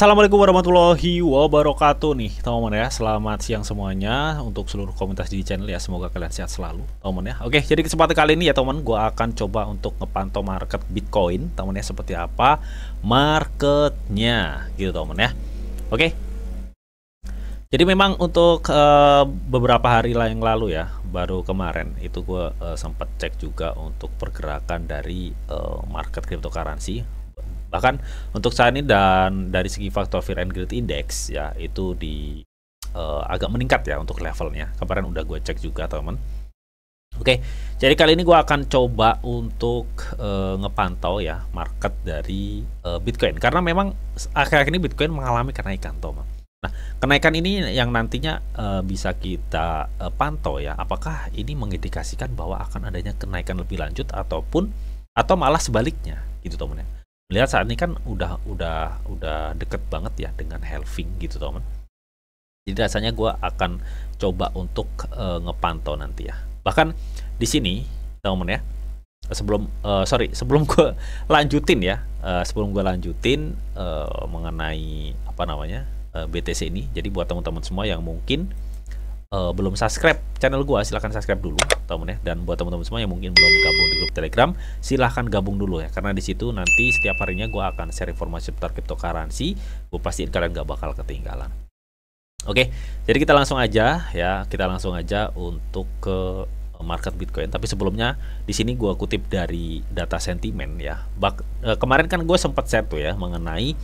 Assalamualaikum warahmatullahi wabarakatuh nih teman-teman ya Selamat siang semuanya untuk seluruh komunitas di channel ya Semoga kalian sehat selalu teman-teman ya Oke jadi kesempatan kali ini ya teman-teman Gue akan coba untuk ngepantau market Bitcoin teman-teman ya Seperti apa marketnya gitu teman-teman ya Oke jadi memang untuk uh, beberapa hari lah yang lalu ya baru kemarin itu gue uh, sempat cek juga untuk pergerakan dari uh, market cryptocurrency Bahkan untuk saat ini dan dari segi faktor fear and greed index ya itu di uh, agak meningkat ya untuk levelnya. Kemarin udah gue cek juga teman. Oke, jadi kali ini gue akan coba untuk uh, ngepantau ya market dari uh, Bitcoin karena memang akhir-akhir ini Bitcoin mengalami kenaikan, teman. Nah, kenaikan ini yang nantinya uh, bisa kita uh, pantau ya, apakah ini mengindikasikan bahwa akan adanya kenaikan lebih lanjut ataupun atau malah sebaliknya gitu teman teman melihat saat ini kan udah udah udah deket banget ya dengan halving gitu teman jadi rasanya gue akan coba untuk uh, ngepantau nanti ya bahkan di sini teman ya sebelum uh, sorry sebelum gue lanjutin ya uh, sebelum gue lanjutin uh, mengenai apa namanya uh, BTC ini jadi buat teman-teman semua yang mungkin uh, belum subscribe channel gue silahkan subscribe dulu teman ya dan buat teman-teman semua yang mungkin belum gabung di grup telegram silahkan gabung dulu ya karena di situ nanti setiap harinya gue akan share informasi seputar cryptocurrency gue pastiin kalian gak bakal ketinggalan oke jadi kita langsung aja ya kita langsung aja untuk ke market Bitcoin. Tapi sebelumnya di sini gue kutip dari data sentimen ya. Bak eh, kemarin kan gue sempat share tuh ya mengenai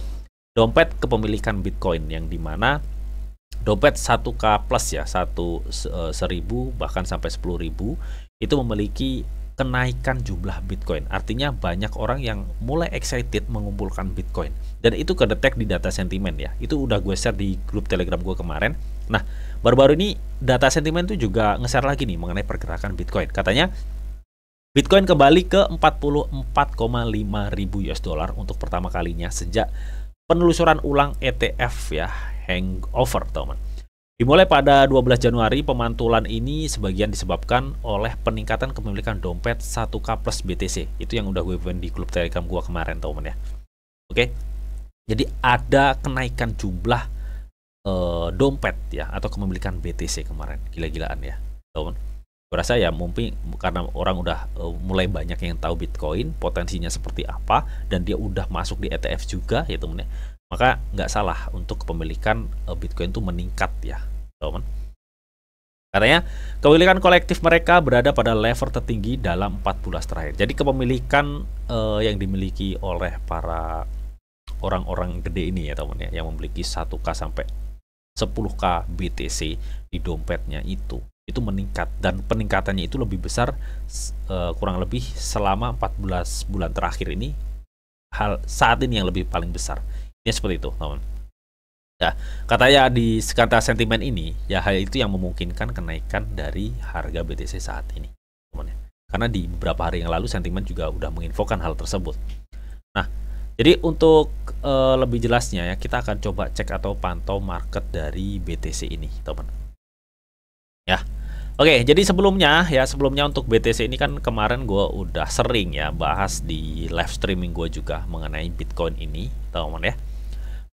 dompet kepemilikan Bitcoin yang dimana dompet 1K plus ya, 1 eh, seribu 1000 bahkan sampai 10.000 itu memiliki kenaikan jumlah Bitcoin. Artinya banyak orang yang mulai excited mengumpulkan Bitcoin. Dan itu kedetek di data sentimen ya. Itu udah gue share di grup Telegram gue kemarin. Nah, baru-baru ini data sentimen itu juga nge lagi nih mengenai pergerakan Bitcoin. Katanya Bitcoin kembali ke 44,5 ribu US dollar untuk pertama kalinya sejak penelusuran ulang ETF ya hangover teman. Dimulai pada 12 Januari, pemantulan ini sebagian disebabkan oleh peningkatan kepemilikan dompet 1K plus BTC. Itu yang udah gue di klub Telegram gua kemarin, teman ya. Oke. Jadi ada kenaikan jumlah e, dompet ya atau kepemilikan BTC kemarin. Gila-gilaan ya, teman. Gue rasa ya mungkin karena orang udah uh, mulai banyak yang tahu Bitcoin, potensinya seperti apa, dan dia udah masuk di ETF juga, ya temen ya. Maka nggak salah untuk kepemilikan uh, Bitcoin itu meningkat ya, teman. Katanya, kepemilikan kolektif mereka berada pada level tertinggi dalam 14 terakhir. Jadi kepemilikan uh, yang dimiliki oleh para orang-orang gede ini ya teman ya, yang memiliki 1K sampai 10K BTC di dompetnya itu itu meningkat dan peningkatannya itu lebih besar uh, kurang lebih selama 14 bulan terakhir ini hal saat ini yang lebih paling besar ini ya, seperti itu teman ya katanya di sekitar sentimen ini ya hal itu yang memungkinkan kenaikan dari harga BTC saat ini teman ya karena di beberapa hari yang lalu sentimen juga udah menginfokan hal tersebut nah jadi untuk eh, lebih jelasnya ya kita akan coba cek atau pantau market dari BTC ini teman ya Oke, jadi sebelumnya ya sebelumnya untuk BTC ini kan kemarin gue udah sering ya bahas di live streaming gue juga mengenai Bitcoin ini, teman teman ya.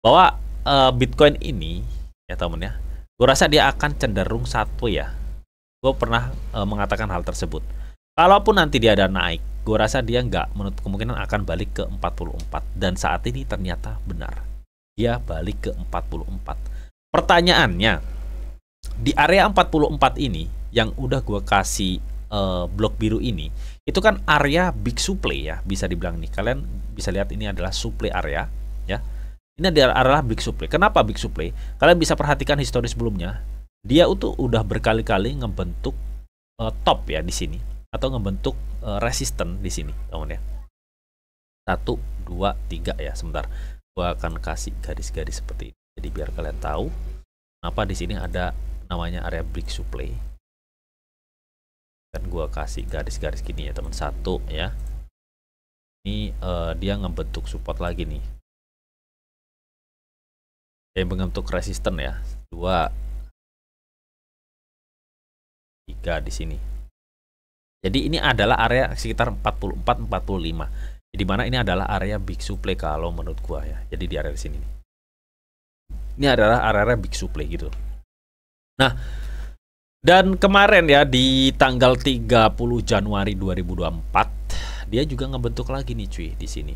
Bahwa uh, Bitcoin ini ya teman ya, gue rasa dia akan cenderung satu ya. Gue pernah uh, mengatakan hal tersebut. Kalaupun nanti dia ada naik, gue rasa dia nggak menurut kemungkinan akan balik ke 44 dan saat ini ternyata benar. Dia balik ke 44. Pertanyaannya di area 44 ini yang udah gue kasih uh, blok biru ini itu kan area big supply ya bisa dibilang nih kalian bisa lihat ini adalah supply area ya ini adalah big supply kenapa big supply kalian bisa perhatikan histori sebelumnya dia tuh udah berkali-kali ngebentuk uh, top ya di sini atau ngebentuk uh, eh, resisten di sini teman ya satu dua tiga ya sebentar gue akan kasih garis-garis seperti ini jadi biar kalian tahu apa di sini ada namanya area big supply dan gua kasih garis-garis gini ya teman satu ya ini uh, dia ngebentuk support lagi nih yang mengentuk resisten ya dua tiga di sini jadi ini adalah area sekitar 44 45 jadi mana ini adalah area big supply kalau menurut gua ya jadi di area di sini ini adalah area-area big supply gitu nah dan kemarin ya di tanggal 30 Januari 2024 dia juga ngebentuk lagi nih cuy di sini.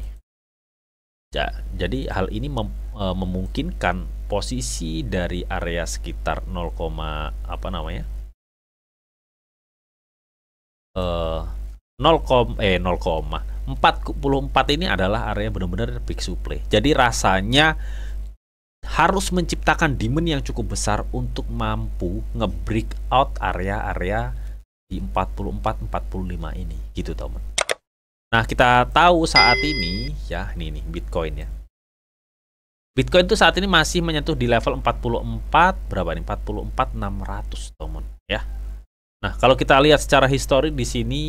Ya, jadi hal ini mem, e, memungkinkan posisi dari area sekitar 0, apa namanya? E, 0, eh 0, 44 ini adalah area benar-benar peak supply. Jadi rasanya harus menciptakan demand yang cukup besar untuk mampu nge-break out area-area di 44 45 ini gitu teman. Nah, kita tahu saat ini ya ini nih Bitcoin ya. Bitcoin itu saat ini masih menyentuh di level 44 berapa nih? 600 teman ya. Nah, kalau kita lihat secara histori di sini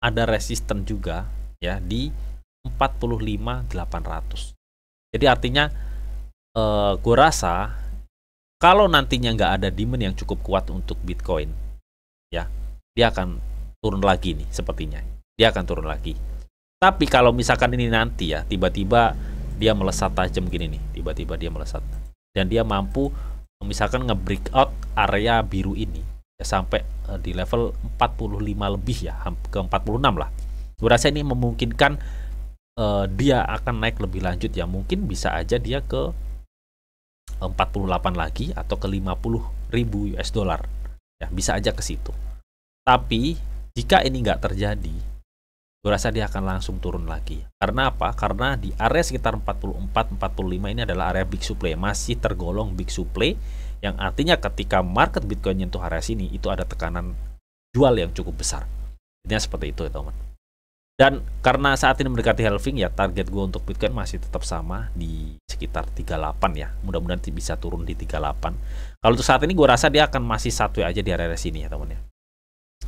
ada resisten juga ya di 800 Jadi artinya uh, eh, gue rasa kalau nantinya nggak ada demand yang cukup kuat untuk Bitcoin, ya dia akan turun lagi nih sepertinya. Dia akan turun lagi. Tapi kalau misalkan ini nanti ya tiba-tiba dia melesat tajam gini nih, tiba-tiba dia melesat dan dia mampu misalkan nge-breakout area biru ini ya, sampai uh, di level 45 lebih ya, ke 46 lah. Gue rasa ini memungkinkan uh, dia akan naik lebih lanjut ya, mungkin bisa aja dia ke 48 lagi atau ke 50 ribu US dollar. Ya, bisa aja ke situ. Tapi jika ini nggak terjadi, gue rasa dia akan langsung turun lagi. Karena apa? Karena di area sekitar 44-45 ini adalah area big supply, masih tergolong big supply, yang artinya ketika market Bitcoin nyentuh area sini, itu ada tekanan jual yang cukup besar. Intinya seperti itu ya teman. Dan karena saat ini mendekati halving ya target gue untuk Bitcoin masih tetap sama di sekitar 38 ya. Mudah-mudahan bisa turun di 38. Kalau untuk saat ini gue rasa dia akan masih satu aja di area sini ya teman ya.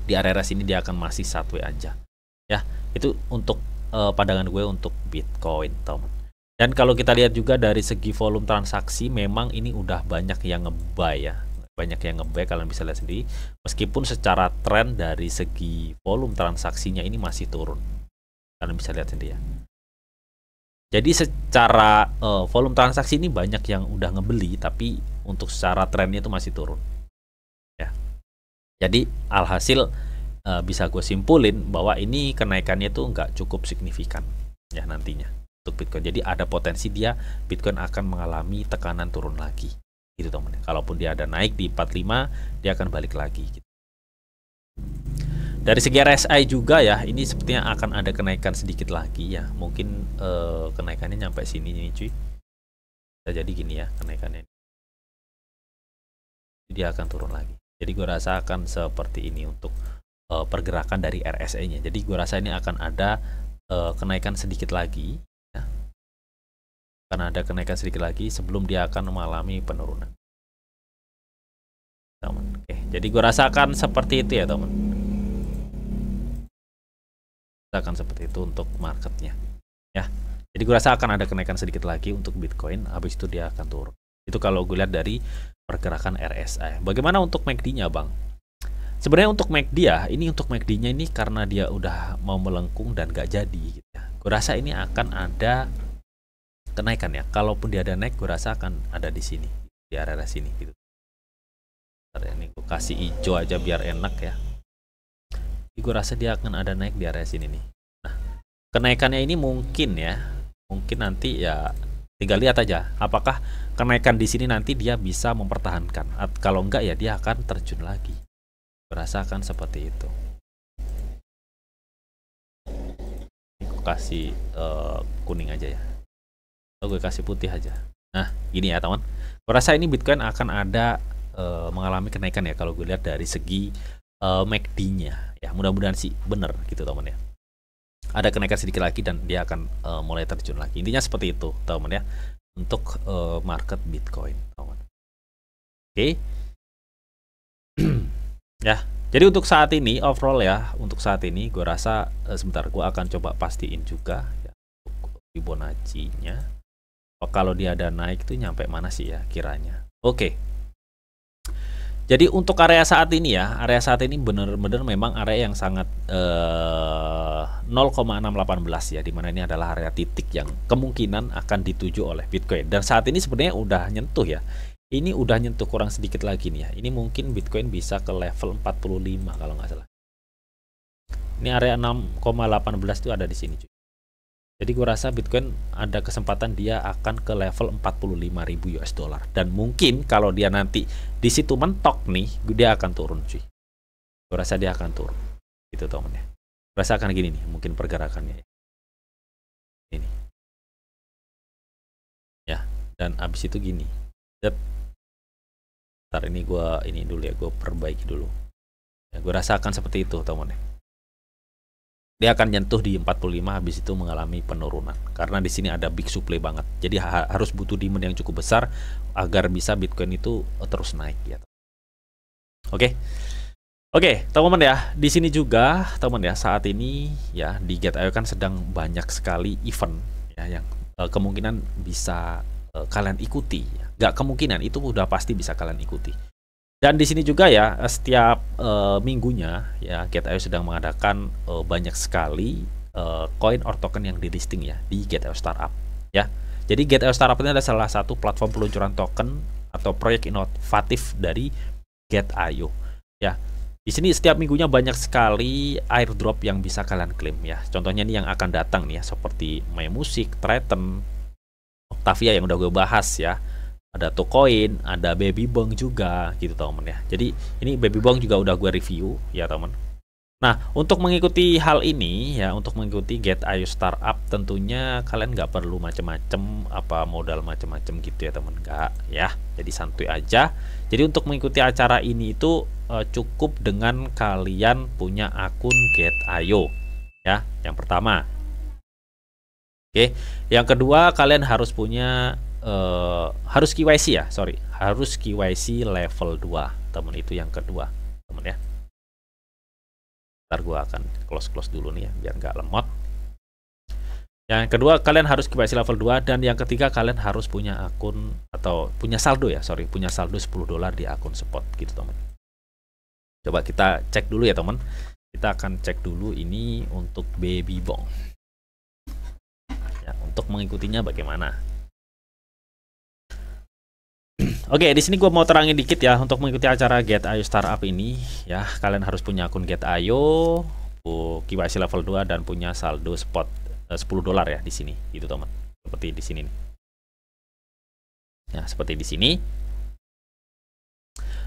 Di area sini dia akan masih satu aja. Ya, itu untuk uh, pandangan gue untuk Bitcoin teman. Dan kalau kita lihat juga dari segi volume transaksi memang ini udah banyak yang ngebuy ya banyak yang ngebay. kalian bisa lihat sendiri meskipun secara tren dari segi volume transaksinya ini masih turun kalian bisa lihat sendiri ya jadi secara uh, volume transaksi ini banyak yang udah ngebeli tapi untuk secara trennya itu masih turun ya jadi alhasil uh, bisa gue simpulin bahwa ini kenaikannya itu nggak cukup signifikan ya nantinya untuk Bitcoin jadi ada potensi dia Bitcoin akan mengalami tekanan turun lagi gitu teman teman kalaupun dia ada naik di 45 dia akan balik lagi gitu. Dari segi RSI juga ya, ini sepertinya akan ada kenaikan sedikit lagi ya. Mungkin uh, kenaikannya nyampe sini nih cuy. Bisa jadi gini ya kenaikannya. Dia akan turun lagi. Jadi gue rasa akan seperti ini untuk uh, pergerakan dari RSI-nya. Jadi gue rasa ini akan ada uh, kenaikan sedikit lagi. Ya. karena ada kenaikan sedikit lagi sebelum dia akan mengalami penurunan. Teman. Oke, jadi gue rasakan seperti itu ya teman akan seperti itu untuk marketnya ya jadi gue rasa akan ada kenaikan sedikit lagi untuk Bitcoin habis itu dia akan turun itu kalau gue lihat dari pergerakan RSI bagaimana untuk MACD-nya bang sebenarnya untuk MACD ya ini untuk MACD-nya ini karena dia udah mau melengkung dan gak jadi gitu ya gue rasa ini akan ada kenaikan ya kalaupun dia ada naik gue rasa akan ada di sini di area sini gitu ya, ini gue kasih hijau aja biar enak ya gue rasa dia akan ada naik di area sini nih nah kenaikannya ini mungkin ya mungkin nanti ya tinggal lihat aja apakah kenaikan di sini nanti dia bisa mempertahankan kalau enggak ya dia akan terjun lagi berasakan seperti itu ini gue kasih uh, kuning aja ya oh, gue kasih putih aja nah gini ya teman gue rasa ini Bitcoin akan ada eh, mengalami kenaikan ya kalau gue lihat dari segi uh, eh, MACD-nya. Ya, mudah-mudahan sih bener gitu teman ya. Ada kenaikan sedikit lagi dan dia akan uh, mulai terjun lagi. Intinya seperti itu, teman ya. Untuk uh, market Bitcoin, Oke. Okay. ya, jadi untuk saat ini overall ya, untuk saat ini gue rasa uh, sebentar gue akan coba pastiin juga ya, untuk Fibonacci-nya. kalau dia ada naik tuh nyampe mana sih ya kiranya. Oke. Okay. Jadi untuk area saat ini ya, area saat ini benar-benar memang area yang sangat eh, 0,618 ya, dimana ini adalah area titik yang kemungkinan akan dituju oleh Bitcoin. Dan saat ini sebenarnya udah nyentuh ya, ini udah nyentuh kurang sedikit lagi nih ya. Ini mungkin Bitcoin bisa ke level 45 kalau nggak salah. Ini area 6,18 itu ada di sini. Cuy. Jadi gue rasa Bitcoin ada kesempatan dia akan ke level 45.000 US dollar dan mungkin kalau dia nanti di situ mentok nih, dia akan turun cuy. Gue rasa dia akan turun. Itu ya. Gue rasa akan gini nih, mungkin pergerakannya. Ini. Ya, dan abis itu gini. Ntar ini gue ini dulu ya, gue perbaiki dulu. Ya, gue rasa akan seperti itu temennya dia akan nyentuh di 45 habis itu mengalami penurunan karena di sini ada big supply banget jadi ha harus butuh demand yang cukup besar agar bisa Bitcoin itu eh, terus naik ya oke okay. oke okay, teman-teman ya di sini juga teman teman ya saat ini ya di GetIO kan sedang banyak sekali event ya yang uh, kemungkinan bisa uh, kalian ikuti ya. nggak kemungkinan itu udah pasti bisa kalian ikuti dan di sini juga ya eh, setiap uh, minggunya ya GetIO sedang mengadakan uh, banyak sekali koin uh, or token yang di listing ya di GetIO Startup ya. Jadi GetIO Startup ini adalah salah satu platform peluncuran token atau proyek inovatif dari GetIO ya. Di sini setiap minggunya banyak sekali airdrop yang bisa kalian klaim ya. Contohnya ini yang akan datang nih ya seperti My Music, Triton, Octavia yang udah gue bahas ya ada tokoin ada baby bong juga gitu teman ya jadi ini baby bong juga udah gue review ya teman nah untuk mengikuti hal ini ya untuk mengikuti get ayo startup tentunya kalian nggak perlu macem-macem apa modal macem-macem gitu ya teman nggak ya jadi santuy aja jadi untuk mengikuti acara ini itu eh, cukup dengan kalian punya akun get ayo ya yang pertama oke yang kedua kalian harus punya eh, harus KYC ya sorry harus KYC level 2 temen itu yang kedua temen ya ntar gue akan close close dulu nih ya biar nggak lemot yang kedua kalian harus KYC level 2 dan yang ketiga kalian harus punya akun atau punya saldo ya sorry punya saldo 10 dolar di akun spot gitu temen. coba kita cek dulu ya temen, kita akan cek dulu ini untuk baby bong ya, untuk mengikutinya bagaimana Oke, di sini gue mau terangin dikit ya untuk mengikuti acara Get Ayo Startup ini ya kalian harus punya akun Get Ayo, KYC level 2 dan punya saldo spot eh, 10 dolar ya di sini itu teman. Seperti di sini Nah, seperti di sini.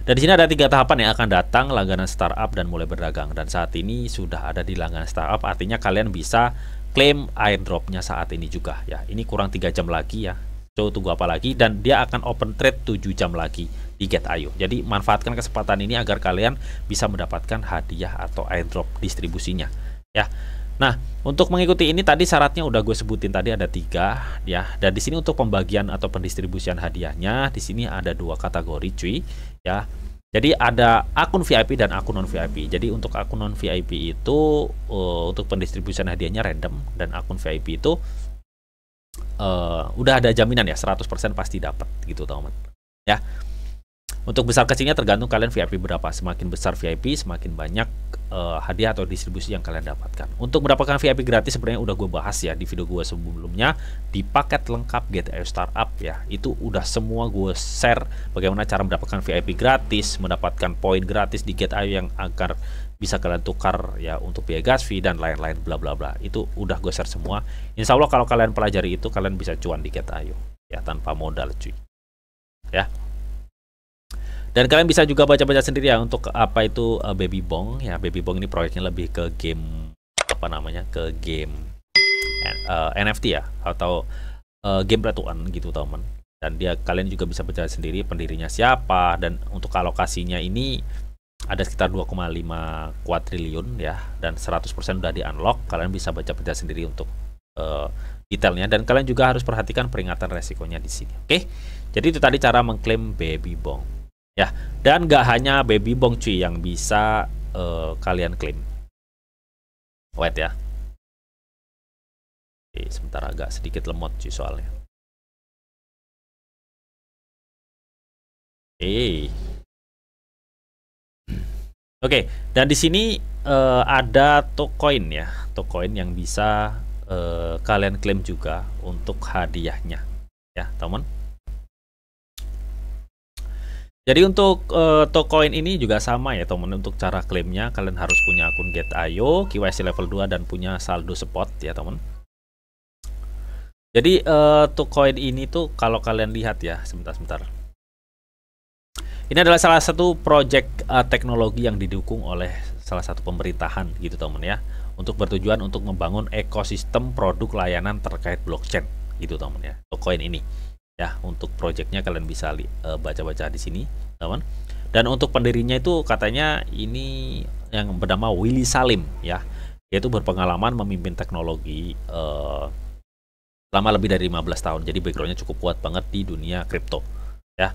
Dan di sini ada tiga tahapan yang akan datang langganan startup dan mulai berdagang. Dan saat ini sudah ada di langganan startup, artinya kalian bisa klaim airdropnya saat ini juga ya. Ini kurang tiga jam lagi ya. So tunggu apa lagi dan dia akan open trade 7 jam lagi di Get.io. Jadi manfaatkan kesempatan ini agar kalian bisa mendapatkan hadiah atau airdrop distribusinya ya. Nah, untuk mengikuti ini tadi syaratnya udah gue sebutin tadi ada tiga ya. Dan di sini untuk pembagian atau pendistribusian hadiahnya di sini ada dua kategori cuy ya. Jadi ada akun VIP dan akun non VIP. Jadi untuk akun non VIP itu uh, untuk pendistribusian hadiahnya random dan akun VIP itu uh, udah ada jaminan ya 100% pasti dapat gitu teman-teman. Ya. Untuk besar kecilnya tergantung kalian VIP berapa. Semakin besar VIP, semakin banyak uh, hadiah atau distribusi yang kalian dapatkan. Untuk mendapatkan VIP gratis sebenarnya udah gue bahas ya di video gue sebelumnya di paket lengkap Get GTA Startup ya. Itu udah semua gue share bagaimana cara mendapatkan VIP gratis, mendapatkan poin gratis di Get GTA yang agar bisa kalian tukar ya untuk biaya gas fee dan lain-lain bla bla bla itu udah gue share semua insya Allah kalau kalian pelajari itu kalian bisa cuan dikit ayo ya tanpa modal cuy ya dan kalian bisa juga baca-baca sendiri ya untuk apa itu uh, baby bong ya baby bong ini proyeknya lebih ke game apa namanya ke game uh, eh, eh, NFT ya atau uh, game ratuan gitu teman dan dia kalian juga bisa baca sendiri pendirinya siapa dan untuk alokasinya ini ada sekitar 2,5 kuadriliun ya dan 100% sudah di unlock kalian bisa baca-baca sendiri untuk uh, detailnya dan kalian juga harus perhatikan peringatan resikonya di sini oke okay? jadi itu tadi cara mengklaim baby bong ya dan gak hanya baby bong cuy yang bisa uh, kalian klaim wait ya Oke, sebentar agak sedikit lemot cuy soalnya Oke, Oke, okay, dan di sini uh, ada token ya, token yang bisa uh, kalian klaim juga untuk hadiahnya, ya teman. Jadi untuk uh, eh, token ini juga sama ya teman. Untuk cara klaimnya kalian harus punya akun Get.io, KYC level 2 dan punya saldo spot ya teman. Jadi uh, token ini tuh kalau kalian lihat ya, sebentar-sebentar. Ini adalah salah satu proyek uh, eh, teknologi yang didukung oleh salah satu pemerintahan gitu teman ya untuk bertujuan untuk membangun ekosistem produk layanan terkait blockchain gitu teman ya koin ini ya untuk proyeknya kalian bisa eh, baca-baca di sini teman dan untuk pendirinya itu katanya ini yang bernama Willy Salim ya yaitu berpengalaman memimpin teknologi uh, eh, lama lebih dari 15 tahun jadi backgroundnya cukup kuat banget di dunia kripto ya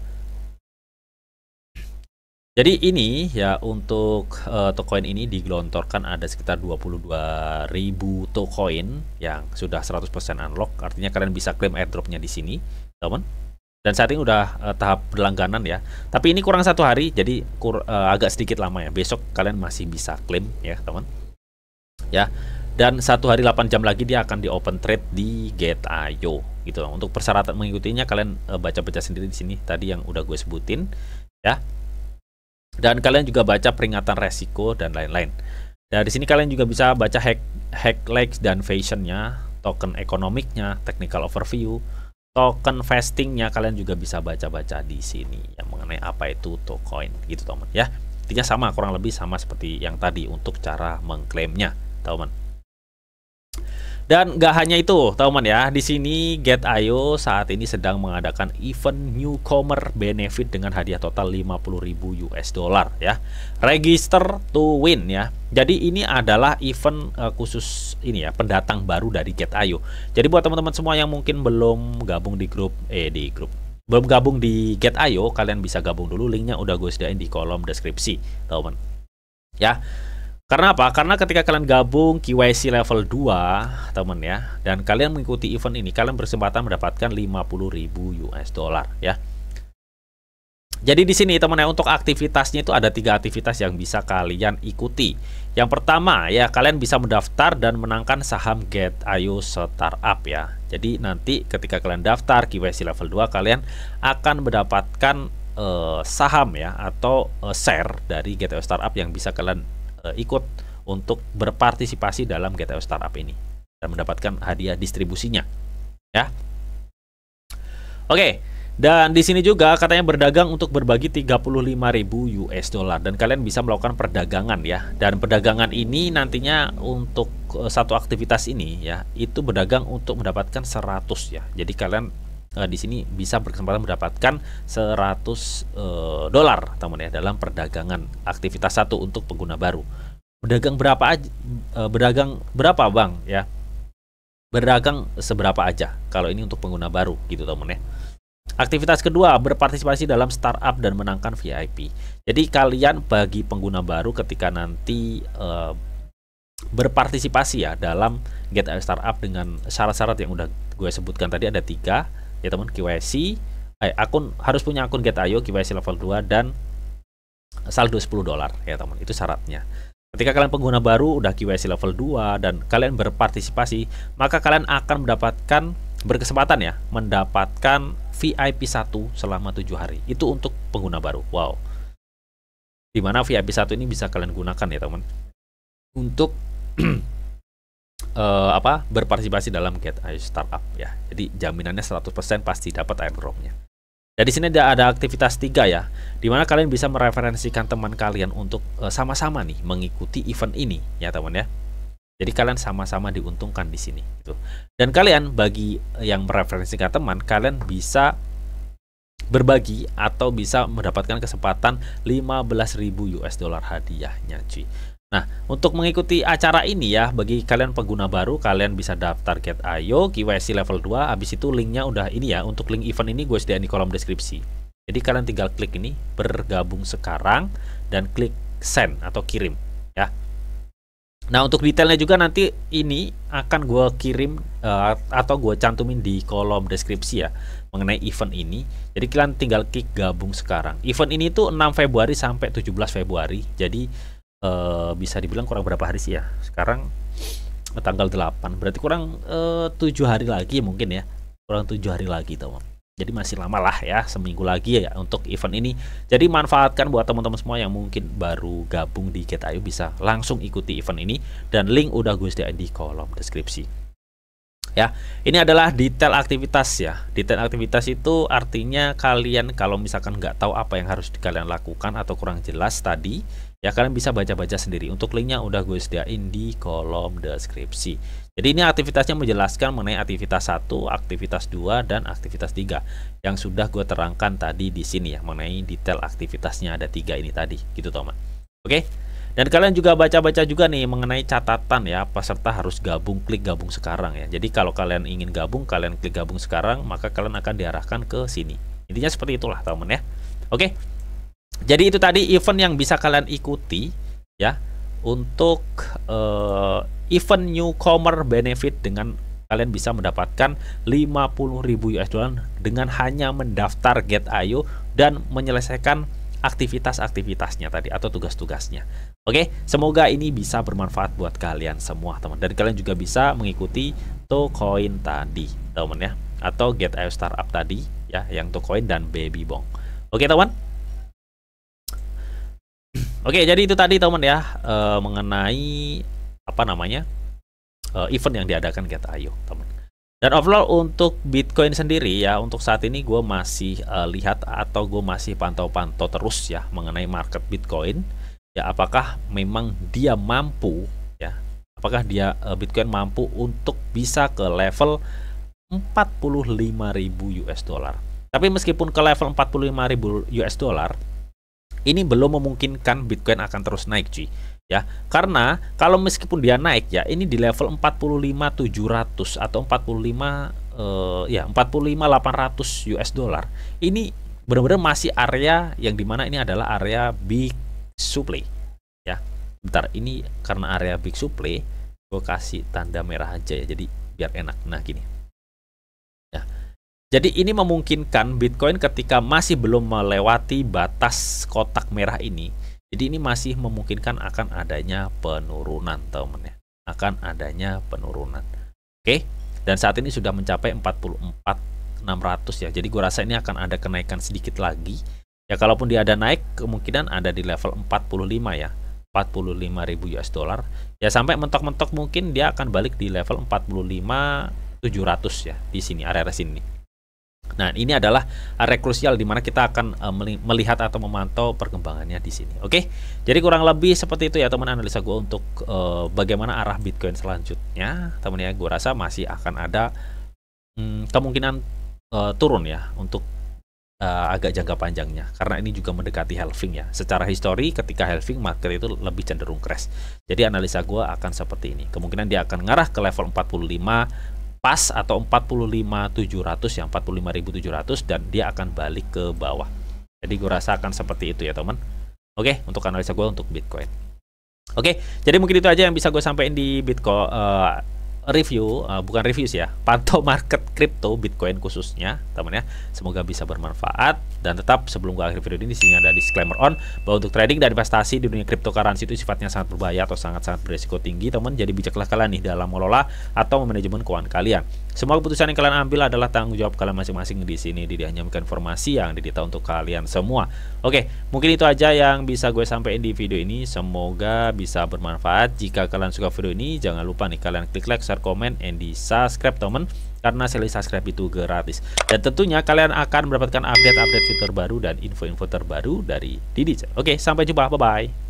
jadi ini ya untuk uh, eh, token ini digelontorkan ada sekitar 22.000 token yang sudah 100% unlock. Artinya kalian bisa klaim airdropnya di sini, teman. Dan saat ini udah uh, tahap berlangganan ya. Tapi ini kurang satu hari, jadi kur uh, agak sedikit lama ya. Besok kalian masih bisa klaim ya, teman. Ya. Dan satu hari 8 jam lagi dia akan di open trade di Gate.io gitu. Untuk persyaratan mengikutinya kalian baca-baca uh, baca -baca sendiri di sini tadi yang udah gue sebutin ya. Dan kalian juga baca peringatan resiko dan lain-lain. Dari sini kalian juga bisa baca hack, hack legs dan fashionnya, token ekonomiknya, technical overview, token vestingnya kalian juga bisa baca-baca di sini yang mengenai apa itu token gitu teman ya. Intinya sama kurang lebih sama seperti yang tadi untuk cara mengklaimnya teman. Dan gak hanya itu, teman teman ya, di sini Get Ayo saat ini sedang mengadakan event newcomer benefit dengan hadiah total 50.000 US dollar ya. Register to win ya. Jadi ini adalah event uh, khusus ini ya, pendatang baru dari Get Ayo. Jadi buat teman-teman semua yang mungkin belum gabung di grup eh di grup belum gabung di Get Ayo, kalian bisa gabung dulu linknya udah gue sediain di kolom deskripsi, teman. Ya. Karena apa? Karena ketika kalian gabung KYC level 2, teman ya, dan kalian mengikuti event ini, kalian berkesempatan mendapatkan 50.000 US dollar ya. Jadi di sini teman ya untuk aktivitasnya itu ada tiga aktivitas yang bisa kalian ikuti. Yang pertama ya kalian bisa mendaftar dan menangkan saham Get IO Startup ya. Jadi nanti ketika kalian daftar KYC level 2 kalian akan mendapatkan eh, saham ya atau eh, share dari Get Startup yang bisa kalian uh, ikut untuk berpartisipasi dalam GTO Startup ini dan mendapatkan hadiah distribusinya. Ya. Oke. Dan di sini juga katanya berdagang untuk berbagi 35.000 US dollar dan kalian bisa melakukan perdagangan ya. Dan perdagangan ini nantinya untuk eh, satu aktivitas ini ya, itu berdagang untuk mendapatkan 100 ya. Jadi kalian uh, di sini bisa berkesempatan mendapatkan 100 uh, eh, dolar teman ya dalam perdagangan aktivitas satu untuk pengguna baru. Berdagang berapa aja, uh, eh, berdagang berapa bang ya? Berdagang seberapa aja kalau ini untuk pengguna baru gitu teman ya. Aktivitas kedua, berpartisipasi dalam startup dan menangkan VIP. Jadi kalian bagi pengguna baru ketika nanti uh, berpartisipasi ya dalam get startup dengan syarat-syarat yang udah gue sebutkan tadi ada tiga ya teman KYC eh, akun harus punya akun Ayo KYC level 2 dan saldo 10 dolar ya teman itu syaratnya ketika kalian pengguna baru udah KYC level 2 dan kalian berpartisipasi maka kalian akan mendapatkan berkesempatan ya mendapatkan VIP 1 selama tujuh hari itu untuk pengguna baru wow dimana VIP 1 ini bisa kalian gunakan ya teman untuk uh, apa berpartisipasi dalam Get AI Startup ya. Jadi jaminannya 100% pasti dapat airdropnya. Jadi sini ada, ada aktivitas tiga ya, di mana kalian bisa mereferensikan teman kalian untuk eh, sama-sama uh, nih mengikuti event ini ya teman ya. Jadi kalian sama-sama diuntungkan di sini itu Dan kalian bagi yang mereferensikan teman, kalian bisa berbagi atau bisa mendapatkan kesempatan 15.000 US dollar hadiahnya cuy. Nah, untuk mengikuti acara ini ya, bagi kalian pengguna baru, kalian bisa daftar Get IO, KYC level 2, habis itu linknya udah ini ya, untuk link event ini gue sediain di kolom deskripsi. Jadi kalian tinggal klik ini, bergabung sekarang, dan klik send atau kirim ya. Nah, untuk detailnya juga nanti ini akan gue kirim uh, atau gue cantumin di kolom deskripsi ya, mengenai event ini. Jadi kalian tinggal klik gabung sekarang. Event ini tuh 6 Februari sampai 17 Februari, jadi uh, bisa dibilang kurang berapa hari sih ya sekarang eh, tanggal 8 berarti kurang eh, tujuh hari lagi mungkin ya kurang tujuh hari lagi teman jadi masih lama lah ya seminggu lagi ya untuk event ini jadi manfaatkan buat teman-teman semua yang mungkin baru gabung di Getayu bisa langsung ikuti event ini dan link udah gue sediain di kolom deskripsi ya ini adalah detail aktivitas ya detail aktivitas itu artinya kalian kalau misalkan nggak tahu apa yang harus kalian lakukan atau kurang jelas tadi ya kalian bisa baca-baca sendiri untuk linknya udah gue sediain di kolom deskripsi jadi ini aktivitasnya menjelaskan mengenai aktivitas 1, aktivitas 2, dan aktivitas 3 yang sudah gue terangkan tadi di sini ya mengenai detail aktivitasnya ada tiga ini tadi gitu teman oke dan kalian juga baca-baca juga nih mengenai catatan ya peserta harus gabung klik gabung sekarang ya jadi kalau kalian ingin gabung kalian klik gabung sekarang maka kalian akan diarahkan ke sini intinya seperti itulah teman ya oke jadi itu tadi event yang bisa kalian ikuti ya untuk uh, event newcomer benefit dengan kalian bisa mendapatkan 50.000 US dollar dengan hanya mendaftar get ayo dan menyelesaikan aktivitas-aktivitasnya tadi atau tugas-tugasnya. Oke, semoga ini bisa bermanfaat buat kalian semua, teman. Dan kalian juga bisa mengikuti Tocoin tadi, teman ya, atau get ayo Startup tadi ya, yang Tocoin dan baby bong. Oke, teman. Oke, jadi itu tadi teman ya uh, mengenai apa namanya uh, event yang diadakan Get Ayo, teman. Dan overall untuk Bitcoin sendiri ya untuk saat ini gue masih uh, lihat atau gue masih pantau-pantau terus ya mengenai market Bitcoin. Ya apakah memang dia mampu ya? Apakah dia uh, Bitcoin mampu untuk bisa ke level 45.000 US dollar. Tapi meskipun ke level 45.000 US dollar ini belum memungkinkan Bitcoin akan terus naik cuy ya karena kalau meskipun dia naik ya ini di level 45700 atau 45 uh, eh, ya 45800 US dollar ini benar-benar masih area yang dimana ini adalah area big supply ya bentar ini karena area big supply gue kasih tanda merah aja ya jadi biar enak nah gini jadi ini memungkinkan Bitcoin ketika masih belum melewati batas kotak merah ini. Jadi ini masih memungkinkan akan adanya penurunan teman ya. Akan adanya penurunan. Oke. Dan saat ini sudah mencapai 44.600 ya. Jadi gue rasa ini akan ada kenaikan sedikit lagi. Ya kalaupun dia ada naik kemungkinan ada di level 45 ya. 45.000 US dollar. Ya sampai mentok-mentok mungkin dia akan balik di level 45.700 ya di sini area-area sini. Nah, ini adalah area krusial di mana kita akan eh, melihat atau memantau perkembangannya di sini. Oke. Jadi kurang lebih seperti itu ya teman analisa gue untuk uh, bagaimana arah Bitcoin selanjutnya. Teman ya, gue rasa masih akan ada um, kemungkinan uh, turun ya untuk uh, agak jangka panjangnya karena ini juga mendekati halving ya. Secara histori ketika halving market itu lebih cenderung crash. Jadi analisa gue akan seperti ini. Kemungkinan dia akan ngarah ke level 45 pas atau 45700 yang 45700 dan dia akan balik ke bawah. Jadi gue rasa akan seperti itu ya teman. Oke, untuk analisa gue untuk Bitcoin. Oke, jadi mungkin itu aja yang bisa gue sampaikan di Bitcoin uh, eh, review, uh, bukan review sih ya, pantau market crypto Bitcoin khususnya, teman ya. Semoga bisa bermanfaat dan tetap sebelum ke akhir video ini di sini ada disclaimer on bahwa untuk trading dan investasi di dunia cryptocurrency itu sifatnya sangat berbahaya atau sangat-sangat berisiko tinggi, teman. Jadi bijaklah kalian nih dalam mengelola atau manajemen keuangan kalian. Semua keputusan yang kalian ambil adalah tanggung jawab kalian masing-masing di sini. Didi hanya memberikan informasi yang didita untuk kalian semua. Oke, mungkin itu aja yang bisa gue sampaikan di video ini. Semoga bisa bermanfaat. Jika kalian suka video ini, jangan lupa nih kalian klik like, share, komen, and di subscribe, teman karena seri subscribe itu gratis. Dan tentunya kalian akan mendapatkan update-update fitur baru dan info-info terbaru dari Didi. Oke, sampai jumpa. Bye-bye.